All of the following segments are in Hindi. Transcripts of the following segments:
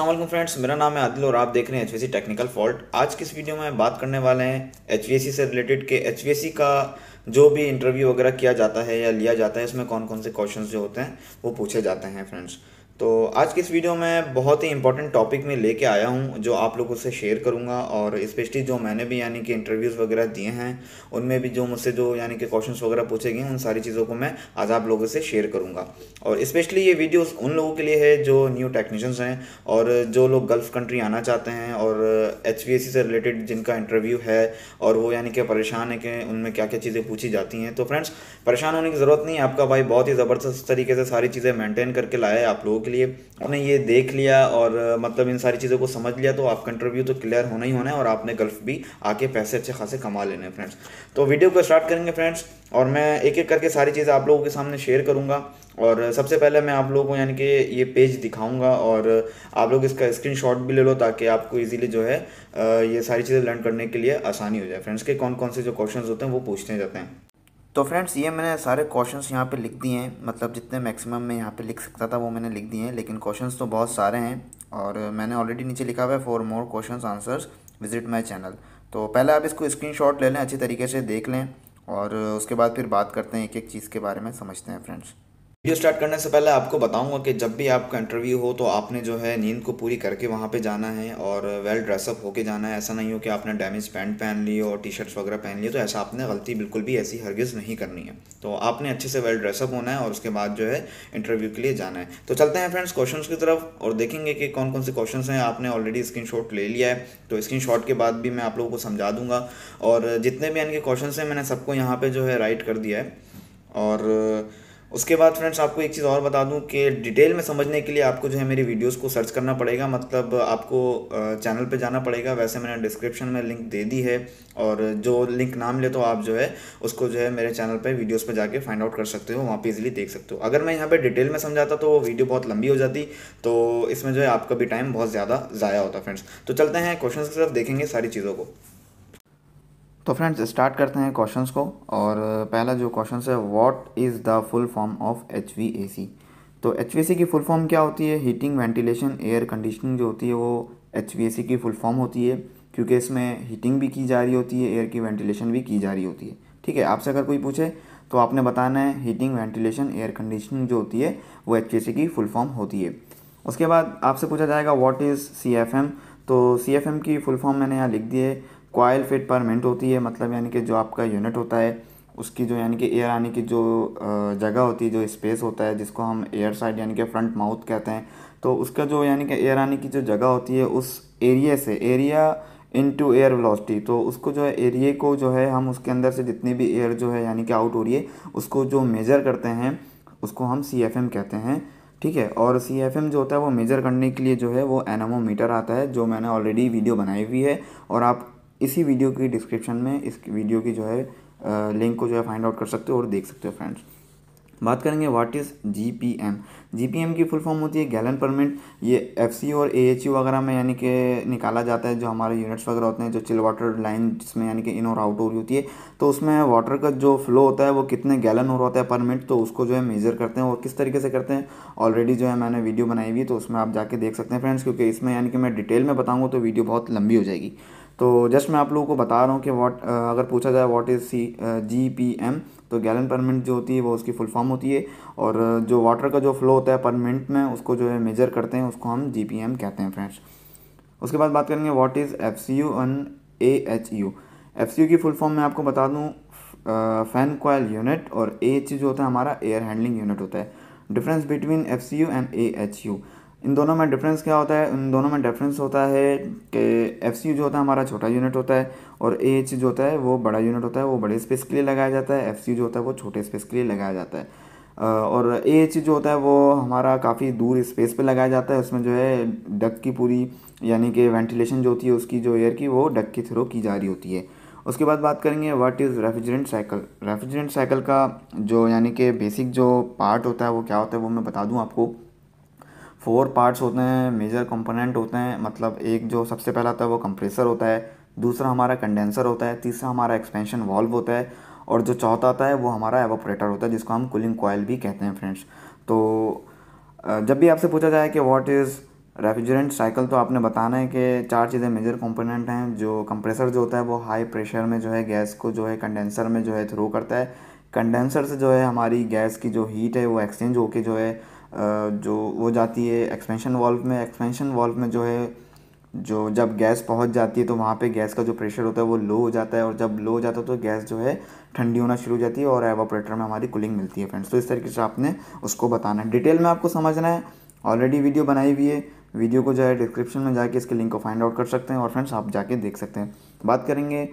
असलम फ्रेंड्स मेरा नाम है आदिल और आप देख रहे हैं एच टेक्निकल फॉल्ट आज किस इस वीडियो में बात करने वाले हैं एच से रिलेटेड के एच का जो भी इंटरव्यू वगैरह किया जाता है या लिया जाता है इसमें कौन कौन से क्वेश्चन जो होते हैं वो पूछे जाते हैं फ्रेंड्स तो आज की इस वीडियो में बहुत ही इंपॉर्टेंट टॉपिक में लेके आया हूँ जो आप लोगों से शेयर करूँगा और स्पेशली जो मैंने भी यानी कि इंटरव्यूज़ वगैरह दिए हैं उनमें भी जो मुझसे जो यानी कि क्वेश्चंस वगैरह पूछे गए हैं उन सारी चीज़ों को मैं आज आप लोगों से शेयर करूँगा और स्पेशली ये वीडियो उन लोगों के लिए है जो न्यू टेक्नीशियंस हैं और जो लोग गल्फ़ कंट्री आना चाहते हैं और एच से रिलेटेड जिनका इंटरव्यू है और वो यानी कि परेशान है कि उनमें क्या क्या चीज़ें पूछी जाती हैं तो फ्रेंड्स परेशान होने की ज़रूरत नहीं है आपका भाई बहुत ही ज़बरदस्त तरीके से सारी चीज़ें मेनटेन करके लाया है आप लोग के लिए आपने ये देख लिया और मतलब इन सारी चीज़ों को समझ लिया तो आपका इंटरव्यू तो क्लियर होना ही होना है और आपने गल्फ भी आके पैसे अच्छे खासे कमा लेने हैं फ्रेंड्स तो वीडियो को स्टार्ट करेंगे फ्रेंड्स और मैं एक एक करके सारी चीज़ें आप लोगों के सामने शेयर करूँगा और सबसे पहले मैं आप लोगों को यानी कि ये पेज दिखाऊंगा और आप लोग इसका स्क्रीनशॉट भी ले लो ताकि आपको इजीली जो है ये सारी चीज़ें लर्न करने के लिए आसानी हो जाए फ्रेंड्स के कौन कौन से जो क्वेश्चंस होते हैं वो पूछते जाते हैं तो फ्रेंड्स ये मैंने सारे क्वेश्चंस यहाँ पे लिख दिए हैं मतलब जितने मैक्सिमम मैं यहाँ पे लिख सकता था वो मैंने लिख दिए हैं लेकिन क्वेश्चंस तो बहुत सारे हैं और मैंने ऑलरेडी नीचे लिखा हुआ है for more questions answers visit my channel तो पहले आप इसको स्क्रीनशॉट ले लें अच्छी तरीके से देख लें और उसके बाद फिर बात करते हैं एक एक चीज़ के बारे में समझते हैं फ्रेंड्स वीडियो स्टार्ट करने से पहले आपको बताऊंगा कि जब भी आपका इंटरव्यू हो तो आपने जो है नींद को पूरी करके वहाँ पे जाना है और वेल ड्रेसअप होके जाना है ऐसा नहीं हो कि आपने डैमेज पैंट पहन ली और टी शर्ट्स वगैरह पहन लिए तो ऐसा आपने गलती बिल्कुल भी ऐसी हरगिज़ नहीं करनी है तो आपने अच्छे से वेल ड्रेसअप होना है और उसके बाद जो है इंटरव्यू के लिए जाना है तो चलते हैं फ्रेंड्स क्वेश्चन की तरफ और देखेंगे कि कौन कौन से क्वेश्चन हैं आपने ऑलरेडी स्क्रीन ले लिया है तो स्क्रीन के बाद भी मैं आप लोगों को समझा दूंगा और जितने भी इनके क्वेश्चन हैं मैंने सबको यहाँ पर जो है राइट कर दिया है और उसके बाद फ्रेंड्स आपको एक चीज़ और बता दूं कि डिटेल में समझने के लिए आपको जो है मेरी वीडियोस को सर्च करना पड़ेगा मतलब आपको चैनल पे जाना पड़ेगा वैसे मैंने डिस्क्रिप्शन में लिंक दे दी है और जो लिंक नाम ले तो आप जो है उसको जो है मेरे चैनल पे वीडियोस पे जाके फाइंड आउट कर सकते हो वहाँ पर इजिली देख सकते हो अगर मैं यहाँ पर डिटेल में समझाता तो वो वीडियो बहुत लंबी हो जाती तो इसमें जो है आपका भी टाइम बहुत ज़्यादा ज़ाया होता फ्रेंड्स तो चलते हैं क्वेश्चन की तरफ देखेंगे सारी चीज़ों को तो फ्रेंड्स स्टार्ट करते हैं क्वेश्चंस को और uh, पहला जो क्वेश्चन है what is the full form of H तो एच की फुल फॉर्म क्या होती है हीटिंग वेंटिलेशन एयर कंडीशनिंग जो होती है वो एच की फुल फॉर्म होती है क्योंकि इसमें हीटिंग भी की जा रही होती है एयर की वेंटिलेशन भी की जा रही होती है ठीक है आपसे अगर कोई पूछे तो आपने बताना है हीटिंग वेंटिलेशन एयर कंडीशनिंग जो होती है वो एच की फुल फॉर्म होती है उसके बाद आपसे पूछा जाएगा व्हाट इज़ सी तो सी की फुल फॉर्म मैंने यहाँ लिख दी है कॉयल फिट पर मिनट होती है मतलब यानी कि जो आपका यूनिट होता है उसकी जो यानी कि एयर आने की जो जगह होती है जो स्पेस होता है जिसको हम एयर साइड यानी कि फ्रंट माउथ कहते हैं तो उसका जो यानी कि एयर आने की जो जगह होती है उस एरिया से area into air velocity तो उसको जो है एरिए को जो है हम उसके अंदर से जितनी भी एयर जो है यानी कि आउट हो रही है उसको जो मेज़र करते हैं उसको हम सी एफ एम कहते हैं ठीक है और सी एफ एम जो होता है वो मेज़र करने के लिए जो है वो एनमोमीटर आता है जो मैंने ऑलरेडी वीडियो बनाई हुई है और आप इसी वीडियो की डिस्क्रिप्शन में इस वीडियो की जो है लिंक को जो है फाइंड आउट कर सकते हो और देख सकते हो फ्रेंड्स बात करेंगे what is G P M G P M की फुल फॉर्म होती है गैलन परमिट ये एफ सी और ए एच यू वगैरह में यानी कि निकाला जाता है जो हमारे यूनिट्स वगैरह होते हैं जो चिल वाटर लाइन जिसमें यानी कि इन और आउट हो रही होती है तो उसमें वाटर का जो फ्लो होता है वो कितने गैलन हो रहा होता है परमिट तो उसको जो है मेजर करते हैं और किस तरीके से करते हैं ऑलरेडी जो है मैंने वीडियो बनाई हुई तो उसमें आप जाके देख सकते हैं फ्रेंड्स क्योंकि इसमें यानी कि मैं डिटेल में बताऊँगा तो वीडियो बहुत लंबी हो जाएगी तो जस्ट मैं आप लोगों को बता रहा हूँ कि वॉट अगर पूछा जाए what is C G P M तो गैलन पर मिनट जो होती है वो उसकी फुल फॉर्म होती है और जो वाटर का जो फ्लो होता है पर मिनट में उसको जो है मेजर करते हैं उसको हम जी पी एम कहते हैं फ्रेंड्स उसके बाद बात करेंगे what is F C U and A H U F C U की फुल फॉर्म मैं आपको बता दूँ फैन कोयल यूनिट और ए एच जो होता है हमारा एयर हैंडलिंग यूनिट होता है difference between F C U and A H U इन दोनों में डिफरेंस क्या होता है इन दोनों में डिफरेंस होता है कि एफ जो होता है हमारा छोटा यूनिट होता है और ए एच जो होता है वो बड़ा यूनिट होता है वो बड़े स्पेस के लिए लगाया जाता है एफ जो होता है वो छोटे स्पेस के लिए लगाया जाता है और ए AH जो होता है वो हमारा काफ़ी दूर स्पेस पे लगाया जाता है उसमें जो है डक की पूरी यानी कि वेंटिलेशन जो होती है उसकी जो एयर की वो डक के थ्रू की जा रही होती है उसके बाद बात करेंगे what is refrigerant cycle refrigerant cycle का जो यानी कि बेसिक जो पार्ट होता है वो क्या होता है वो मैं बता दूँ आपको फोर पार्ट्स होते हैं मेजर कंपोनेंट होते हैं मतलब एक जो सबसे पहला होता है वो कंप्रेसर होता है दूसरा हमारा कंडेंसर होता है तीसरा हमारा एक्सपेंशन वॉल्व होता है और जो चौथा आता है वो हमारा एवोपरेटर होता है जिसको हम कूलिंग कॉयल भी कहते हैं फ्रेंड्स तो जब भी आपसे पूछा जाए कि वॉट इज़ रेफ्रिजरेंट साइकिल तो आपने बताना है कि चार चीज़ें मेजर कंपोनेंट हैं जो कंप्रेसर जो होता है वो हाई प्रेशर में जो है गैस को जो है कंडेंसर में जो है थ्रो करता है कंडेंसर से जो है हमारी गैस की जो हीट है वो एक्सचेंज होके जो है जो वो जाती है एक्सपेंशन वॉल्व में एक्सपेंशन वॉल्व में जो है जो जब गैस पहुंच जाती है तो वहाँ पे गैस का जो प्रेशर होता है वो लो हो जाता है और जब लो हो जाता है तो गैस जो है ठंडी होना शुरू हो जाती है और एवोपरेटर में हमारी कूलिंग मिलती है फ्रेंड्स तो इस तरीके से आपने उसको बताना है डिटेल में आपको समझना है ऑलरेडी वीडियो बनाई हुई है वीडियो को जो है डिस्क्रिप्शन में जाके इसके लिंक को फाइंड आउट कर सकते हैं और फ्रेंड्स आप जाके देख सकते हैं बात करेंगे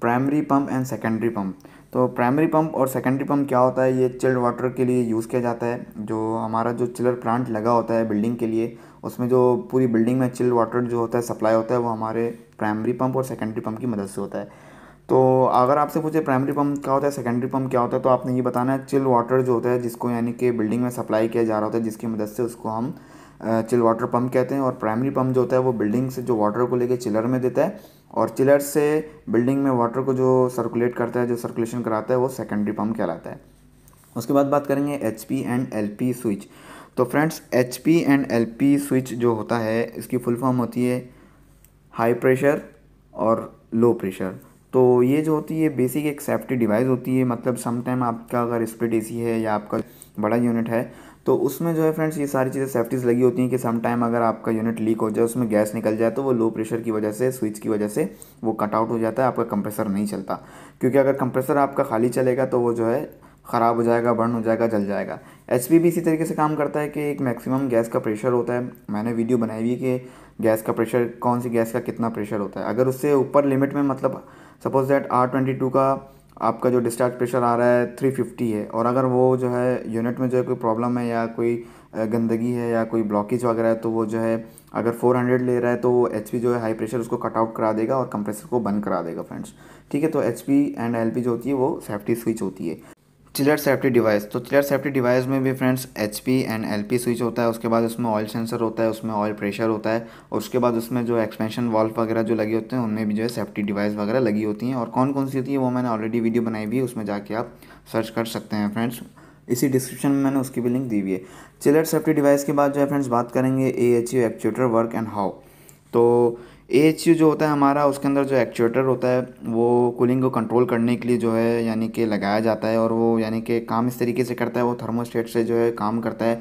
primary pump and secondary pump तो प्राइमरी पंप और सेकेंडरी पंप क्या होता है ये चिल्ड वाटर के लिए यूज़ किया जाता है जो हमारा जो चिलर प्लांट लगा होता है बिल्डिंग के लिए उसमें जो पूरी बिल्डिंग में चिल्ड वाटर जो होता है सप्लाई होता है वो हमारे प्राइमरी पंप और सेकेंडरी पंप की मदद से होता है तो अगर आपसे पूछे प्राइमरी पंप क्या होता है सेकेंडरी पंप क्या होता है तो आपने ये बताना है चिल वाटर जो होता है जिसको यानी कि बिल्डिंग में सप्लाई किया जा रहा होता है जिसकी मदद से उसको हम चिल वाटर पंप कहते हैं और प्राइमरी पंप जो होता है वो बिल्डिंग से जो वाटर को लेके चिलर में देता है और चिलर से बिल्डिंग में वाटर को जो सर्कुलेट करता है जो सर्कुलेशन कराता है वो सेकेंडरी पम्प कहलाता है उसके बाद बात करेंगे एच एंड एल स्विच तो friends H and L switch जो होता है इसकी फुल फॉर्म होती है हाई प्रेशर और लो प्रेशर तो ये जो होती है बेसिक एक सेफ्टी डिवाइस होती है मतलब समटाइम आपका अगर स्प्लिट ए है या आपका बड़ा यूनिट है तो उसमें जो है फ्रेंड्स ये सारी चीज़ें सेफ्टीज़ लगी होती हैं कि सम टाइम अगर आपका यूनिट लीक हो जाए उसमें गैस निकल जाए तो वो लो प्रेशर की वजह से स्विच की वजह से वो कट आउट हो जाता है आपका कंप्रेसर नहीं चलता क्योंकि अगर कंप्रेसर आपका खाली चलेगा तो वो जो है ख़राब हो जाएगा बर्न हो जाएगा जल जाएगा एच भी इसी तरीके से काम करता है कि एक मैक्सिमम गैस का प्रेशर होता है मैंने वीडियो बनाई हुई कि गैस का प्रेशर कौन सी गैस का कितना प्रेशर होता है अगर उससे ऊपर लिमिट में मतलब suppose that R twenty two का आपका जो डिस्चार्ज प्रेशर आ रहा है 350 है और अगर वो जो है यूनिट में जो है कोई प्रॉब्लम है या कोई गंदगी है या कोई ब्लॉकेज वगैरह है तो वो जो है अगर 400 ले रहा है तो एच जो है हाई प्रेशर उसको कटआउट करा देगा और कंप्रेसर को बंद करा देगा फ्रेंड्स ठीक है तो एच एंड एल जो होती है वो सेफ्टी स्विच होती है चिलर सेफ्टी डिवाइस तो चिलर सेफ्टी डिवाइस में भी friends H P and L P switch होता है उसके बाद उसमें ऑयल सेंसर होता है उसमें ऑयल प्रेशर होता है और उसके बाद उसमें जो एक्सपेंशन वॉल्व वगैरह जो लगे होते हैं उनमें भी जो है सेफ्टी डिवाइस वगैरह लगी होती हैं और कौन कौन सी होती है वो मैंने ऑलरेडी वीडियो बनाई हुई है उसमें जाके आप सर्च कर सकते हैं फ्रेंड्स इसी डिस्क्रिप्शन में मैंने उसकी भी लिंक दी हुई है चिलर सेफ्टी डिवाइस के बाद जो है फ्रेंड्स बात करेंगे A H U actuator work and how तो ए एच यू जो होता है हमारा उसके अंदर जो एक्चुएटर होता है वो कूलिंग को कंट्रोल करने के लिए जो है यानी कि लगाया जाता है और वो यानी कि काम इस तरीके से करता है वो थर्मोस्टेट से जो है काम करता है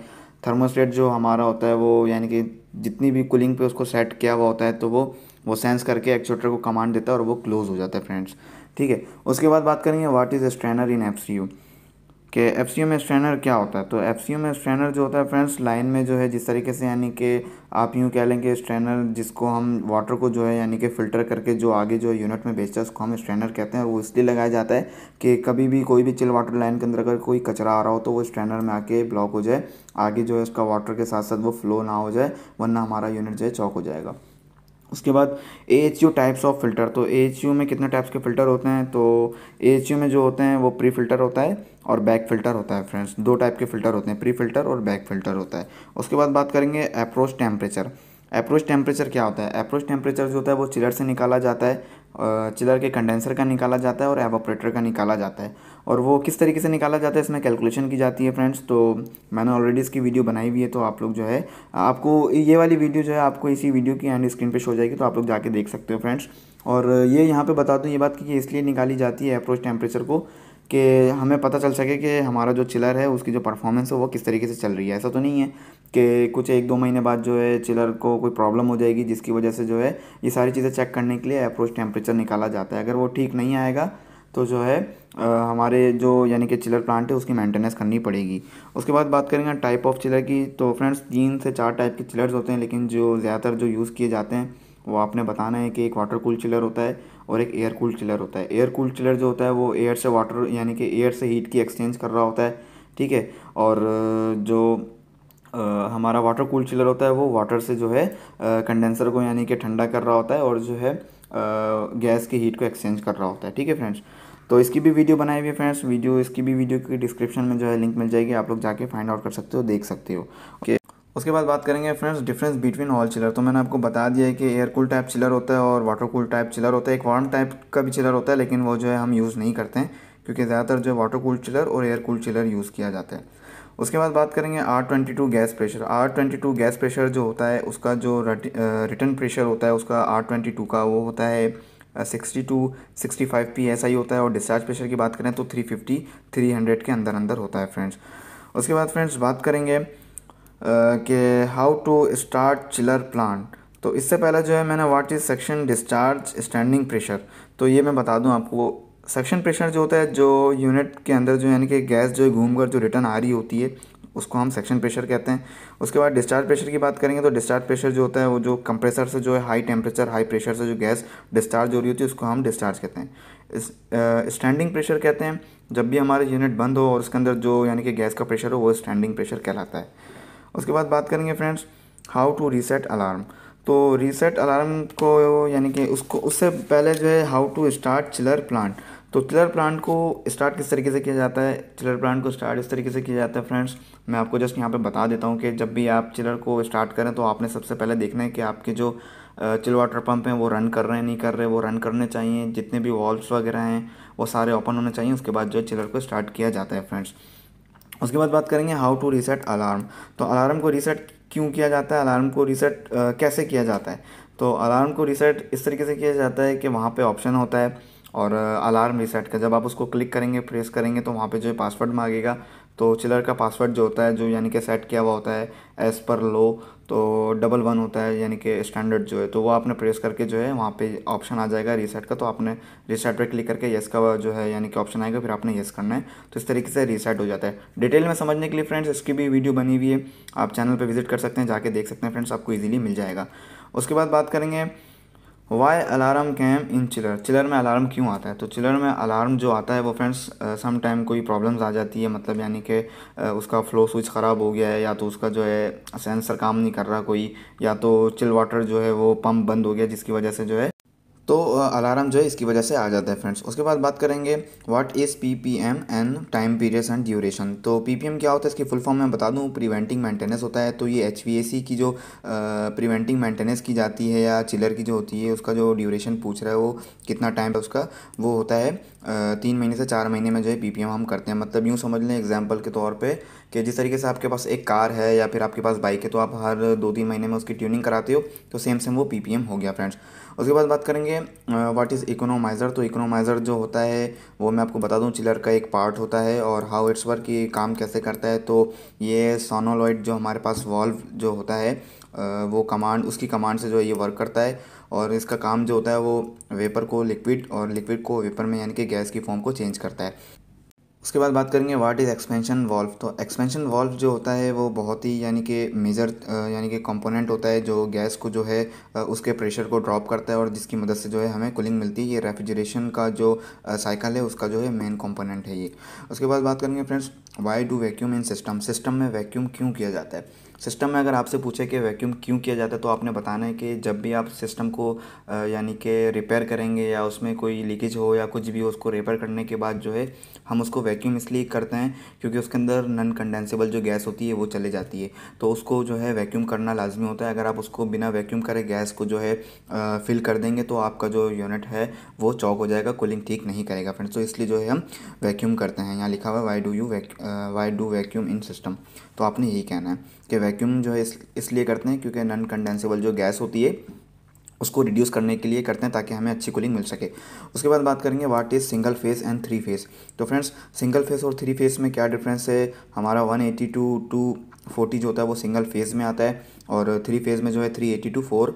थर्मोस्टेट जो हमारा होता है वो यानी कि जितनी भी कूलिंग पे उसको सेट किया हुआ होता है तो वो वो सेंस करके एक्चुएटर को कमांड देता है और वो क्लोज़ हो जाता है फ्रेंड्स ठीक है उसके बाद बात करेंगे what is strainer in F U कि एफ सी एम स्ट्रैनर क्या होता है तो एफ सी एम स्ट्रैनर जो होता है फ्रेंड्स लाइन में जो है जिस तरीके से यानी कि आप यूँ कह लेंगे स्ट्रेनर स्ट्रैनर जिसको हम वाटर को जो है यानी कि फ़िल्टर करके जो आगे जो यूनिट में बेचता है उसको हम स्ट्रैनर कहते हैं वो इसलिए लगाया जाता है कि कभी भी कोई भी चिल वाटर लाइन के अंदर अगर कोई कचरा आ रहा हो तो वो स्ट्रैनर में आके ब्लॉक हो जाए आगे जो है उसका वाटर के साथ साथ वो फ्लो ना हो जाए वरना हमारा यूनिट जो है चौक हो जाएगा उसके बाद A H U types of filter तो ए एच यू में कितने टाइप्स के फ़िल्टर होते हैं तो ए एच यू में जो होते हैं वो प्री फ़िल्टर होता है और बैक फिल्टर होता है फ्रेंड्स दो टाइप के फिल्टर होते हैं प्री फिल्टर और बैक फिल्टर होता है उसके बाद बात करेंगे अप्रोच टेम्परेचर अप्रोच टेम्परेचर क्या होता है अप्रोच टेम्परेचर जो होता है वो चिलर से निकाला जाता है चिलर के कंडेंसर का निकाला जाता है और एवोपरेटर का निकाला जाता है और वो किस तरीके से निकाला जाता है इसमें कैलकुलेशन की जाती है फ्रेंड्स तो मैंने ऑलरेडी इसकी वीडियो बनाई हुई है तो आप लोग जो है आपको ये वाली वीडियो जो है आपको इसी वीडियो की एंड स्क्रीन पर शो जाएगी तो आप लोग जाके देख सकते हो फ्रेंड्स और ये यहाँ पर बता दूँ ये बात कि इसलिए निकाली जाती है अप्रोच टेम्परेचर को कि हमें पता चल सके कि हमारा जो चिलर है उसकी जो परफॉर्मेंस है वो किस तरीके से चल रही है ऐसा तो नहीं है कि कुछ एक दो महीने बाद जो है चिलर को कोई प्रॉब्लम हो जाएगी जिसकी वजह से जो है ये सारी चीज़ें चेक करने के लिए अप्रोच टेम्परेचर निकाला जाता है अगर वो ठीक नहीं आएगा तो जो है आ, हमारे जो यानी कि चिलर प्लांट है उसकी मेंटेनेंस करनी पड़ेगी उसके बाद बात करेंगे टाइप ऑफ चिलर की तो फ्रेंड्स तीन से चार टाइप के चिलर्स होते हैं लेकिन जो ज़्यादातर जो यूज़ किए जाते हैं वो आपने बताना है कि एक वाटर कूल चिलर होता है और एक एयर कूल चिलर होता है एयर कूल चिलर जो होता है वो एयर से वाटर यानी कि एयर से हीट की एक्सचेंज कर रहा होता है ठीक है और जो आ, हमारा वाटर कूल चिलर होता है वो वाटर से जो है कंडेंसर को यानी कि ठंडा कर रहा होता है और जो है आ, गैस की हीट को एक्सचेंज कर रहा होता है ठीक है फ्रेंड्स तो इसकी भी वीडियो बनाई हुई है फ्रेंड्स वीडियो इसकी भी वीडियो की डिस्क्रिप्शन में जो है लिंक मिल जाएगी आप लोग जाके फाइंड आउट कर सकते हो देख सकते हो ओके उसके बाद बात करेंगे friends difference between all chiller तो मैंने आपको बता दिया है कि एयर कूल टाइप चिलर होता है और वाटर कूल टाइप चिलर होता है एक वार्म टाइप का भी चिलर होता है लेकिन वो जो है हम यूज़ नहीं करते हैं क्योंकि ज़्यादातर जो वाटर कूल चिलर और एयर कूल चिलर यूज़ किया जाता है उसके बाद बात करेंगे R twenty two gas pressure R twenty two gas pressure जो होता है उसका जो रिटर्न प्रेशर होता है उसका आर ट्वेंटी टू का वो होता है sixty to sixty five P S I होता है और डिस्चार्ज प्रेशर की बात करें तो थ्री फिफ्टी थ्री हंड्रेड के अंदर अंदर होता है फ्रेंड्स उसके बाद फ्रेंड्स बात करेंगे कि how to start chiller plant तो इससे पहले जो है मैंने what is section discharge standing pressure तो ये मैं बता दूं आपको सेक्शन प्रेशर जो होता है जो यूनिट के अंदर जो यानी कि गैस जो है घूम कर जो रिटर्न आ रही होती है उसको हम सेक्शन प्रेशर कहते हैं उसके बाद डिस्चार्ज प्रेशर की बात करेंगे तो डिस्चार्ज प्रेशर जो होता है वो जो कंप्रेसर से जो है हाई टेम्परेचर हाई प्रेशर से जो गैस डिस्चार्ज हो रही होती है उसको हम डिस्चार्ज कहते हैं स्टैंडिंग प्रेशर कहते हैं जब भी हमारे यूनिट बंद हो और उसके अंदर जो यानी कि गैस का प्रेशर हो वो स्टैंडिंग प्रेशर कहलाता है उसके बाद बात करेंगे friends how to reset alarm तो रीसेट अलार्म को यानी कि उसको उससे पहले जो है how to start chiller plant तो चिलर प्लांट को स्टार्ट किस तरीके से किया जाता है चिलर प्लांट को स्टार्ट इस तरीके से किया जाता है फ्रेंड्स मैं आपको जस्ट यहाँ पे बता देता हूँ कि जब भी आप चिलर को स्टार्ट करें तो आपने सबसे पहले देखना है कि आपके जो चिल वाटर पंप हैं वो रन कर रहे हैं नहीं कर रहे वो रन करने चाहिए जितने भी वॉल्व्स वगैरह हैं वो सारे ओपन होने चाहिए उसके बाद जो चिलर को स्टार्ट किया जाता है फ्रेंड्स उसके बाद बात करेंगे हाउ टू रीसेट अलार्म तो अलार्म को रीसेट क्यों किया जाता है अलार्म को रीसेट कैसे किया जाता है तो अलार्म को रीसेट इस तरीके से किया जाता है कि वहाँ पे ऑप्शन होता है और अलार्म रीसेट का जब आप उसको क्लिक करेंगे प्रेस करेंगे तो वहाँ पे जो है पासवर्ड मांगेगा तो चिलर का पासवर्ड जो होता है जो यानी कि सेट किया हुआ होता है एज़ पर लो तो डबल वन होता है यानी कि स्टैंडर्ड जो है तो वो आपने प्रेस करके जो है वहाँ पे ऑप्शन आ जाएगा रीसेट का तो आपने रीसेट पर क्लिक करके येस का जो है यानी कि ऑप्शन आएगा फिर आपने येस करना है तो इस तरीके से रीसेट हो जाता है डिटेल में समझने के लिए फ्रेंड्स इसकी भी वीडियो बनी हुई है आप चैनल पर विजिट कर सकते हैं जाके देख सकते हैं फ्रेंड्स आपको ईजिली मिल जाएगा उसके बाद बात करेंगे why alarm came in chiller chiller में अलार्म क्यों आता है तो चिलर में अलार्म जो आता है वो फ्रेंड्स सम टाइम कोई प्रॉब्लम्स आ जाती है मतलब यानी कि uh, उसका फ्लो स्विच ख़राब हो गया है या तो उसका जो है सेंसर काम नहीं कर रहा कोई या तो चिल वाटर जो है वो पम्प बंद हो गया जिसकी वजह से जो है तो अलार्म जो है इसकी वजह से आ जाता है फ्रेंड्स उसके बाद बात करेंगे what is P P M and time periods and duration तो पी पी एम क्या होता है इसकी फुल फॉर्म मैं बता दूँ प्रिवेंटिंग मेंटेनेंस होता है तो ये एच वी ए सी की जो प्रिवेंटिंग मेंटेनेंस की जाती है या चिलर की जो होती है उसका जो ड्यूरेशन पूछ रहा है वो कितना टाइम है उसका वो होता है तीन महीने से चार महीने में जो है पी पी एम हम करते हैं मतलब यूँ समझ लें एग्जाम्पल के तौर पर कि जिस तरीके से आपके पास एक कार है या फिर आपके पास बाइक है तो आप हर दो तीन महीने में उसकी ट्यूनिंग कराते हो तो सेम सेम वो पी पी एम हो गया फ्रेंड्स उसके बाद बात करेंगे व्हाट इज़ इकोनोमाइज़र तो इकोनोमाइज़र जो होता है वो मैं आपको बता दूं चिलर का एक पार्ट होता है और हाउ इट्स वर्क की काम कैसे करता है तो ये सोनोलॉइड जो हमारे पास वॉल्व जो होता है वो कमांड उसकी कमांड से जो है ये वर्क करता है और इसका काम जो होता है वो वेपर को लिक्विड और लिक्विड को वेपर में यानी कि गैस की फॉर्म को चेंज करता है उसके बाद बात करेंगे व्हाट इज़ एक्सपेंशन वॉल्व तो एक्सपेंशन वॉल्व जो होता है वो बहुत ही यानी कि मेजर यानी कि कंपोनेंट होता है जो गैस को जो है उसके प्रेशर को ड्रॉप करता है और जिसकी मदद से जो है हमें कूलिंग मिलती है ये रेफ्रिजरेशन का जो साइकिल है उसका जो है मेन कंपोनेंट है ये उसके बाद बात करेंगे friends why do vacuum in system system में वैक्यूम क्यों किया जाता है सिस्टम में अगर आपसे पूछे कि वैक्यूम क्यों किया जाता है तो आपने बताना है कि जब भी आप सिस्टम को यानी कि रिपेयर करेंगे या उसमें कोई लीकेज हो या कुछ भी हो उसको रिपेयर करने के बाद जो है हम उसको वैक्यूम इसलिए करते हैं क्योंकि उसके अंदर नन कंडेंसेबल जो गैस होती है वो चले जाती है तो उसको जो है वैक्यूम करना लाजमी होता है अगर आप उसको बिना वैक्यूम करे गैस को जो है फिल कर देंगे तो आपका जो यूनिट है वो चौक हो जाएगा कूलिंग ठीक नहीं करेगा फ्रेंड्स तो इसलिए जो है हम वैक्यूम करते हैं यहाँ लिखा हुआ है why do you why do vacuum in system तो आपने यही कहना है कि वैक्यूम जो है इसलिए करते हैं क्योंकि नन कंडेंसेबल जो गैस होती है उसको रिड्यूस करने के लिए करते हैं ताकि हमें अच्छी कूलिंग मिल सके उसके बाद बात करेंगे what is single phase and three phase तो फ्रेंड्स सिंगल फेस और थ्री फेस में क्या डिफरेंस है हमारा 180 टू टू फोर्टी जो होता है वो सिंगल फेज़ में आता है और थ्री फेज़ में जो है three eighty to four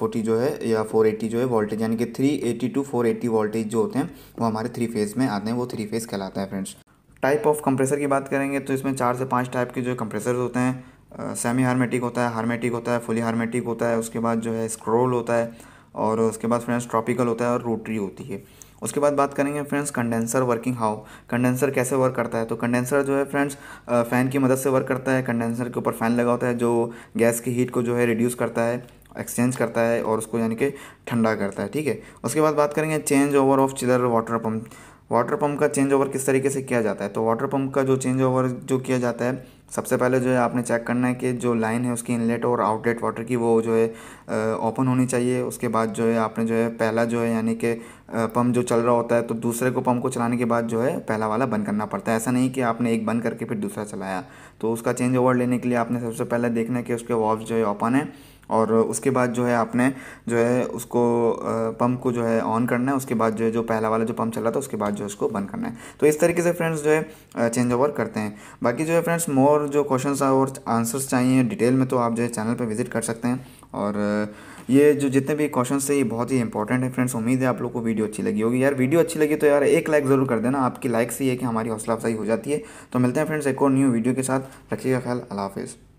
forty जो है या फोर एटी जो है वोल्टेज यानी कि three eighty to four eighty voltage जो होते हैं वो हमारे थ्री फेज़ में आते हैं वो थ्री फेज़ कहलाता है फ्रेंड्स टाइप ऑफ कंप्रेसर की बात करेंगे तो इसमें चार से पाँच टाइप के जो कंप्रेसर होते हैं सेमी हारमेटिक होता है हारमेटिक होता है फुली हारमेटिक होता है उसके बाद जो है स्क्रोल होता है और उसके बाद फ्रेंड्स ट्रॉपिकल होता है और रोटरी होती है उसके बाद बात करेंगे friends condenser working how condenser कैसे वर्क करता है तो कंडेंसर जो है फ्रेंड्स फ़ैन की मदद से वर्क करता है कंडेंसर के ऊपर फ़ैन लगा होता है जो गैस की हीट को जो है रिड्यूस करता है एक्सचेंज करता है और उसको यानी कि ठंडा करता है ठीक है उसके बाद बात करेंगे change over of chiller water pump water pump का चेंज ओवर किस तरीके से किया जाता है तो वाटर पम्प का जो चेंज ओवर जो किया जाता है सबसे पहले जो है आपने चेक करना है कि जो लाइन है उसकी इनलेट और आउटलेट वाटर की वो जो है ओपन होनी चाहिए उसके बाद जो है आपने जो है पहला जो है यानी कि पम्प जो चल रहा होता है तो दूसरे को पम्प को चलाने के बाद जो है पहला वाला बंद करना पड़ता है ऐसा नहीं कि आपने एक बंद करके फिर दूसरा चलाया तो उसका चेंज ओवर लेने के लिए आपने सबसे पहले देखना है कि उसके वॉल्व जो है ओपन है और उसके बाद जो है आपने जो है उसको पंप को जो है ऑन करना है उसके बाद जो है जो पहला वाला जो पंप चल रहा था उसके बाद जो है उसको बंद करना है तो इस तरीके से फ्रेंड्स जो है चेंज ओवर करते हैं बाकी जो है फ्रेंड्स मोर जो क्वेश्चन और आंसर्स चाहिए डिटेल में तो आप जो है चैनल पर विजिट कर सकते हैं और ये जो जितने भी क्वेश्चन है ये बहुत ही इंपॉर्टेंट है फ्रेंड्स उम्मीद है आप लोग को वीडियो अच्छी लगी होगी यार वीडियो अच्छी लगी तो यार एक लाइक ज़रूर कर देना आपकी लाइक से ये कि हमारी हौसला अफजाई हो जाती है तो मिलते हैं फ्रेंड्स एक और न्यू वीडियो के साथ रखिएगा ख्याल अला हाफिज़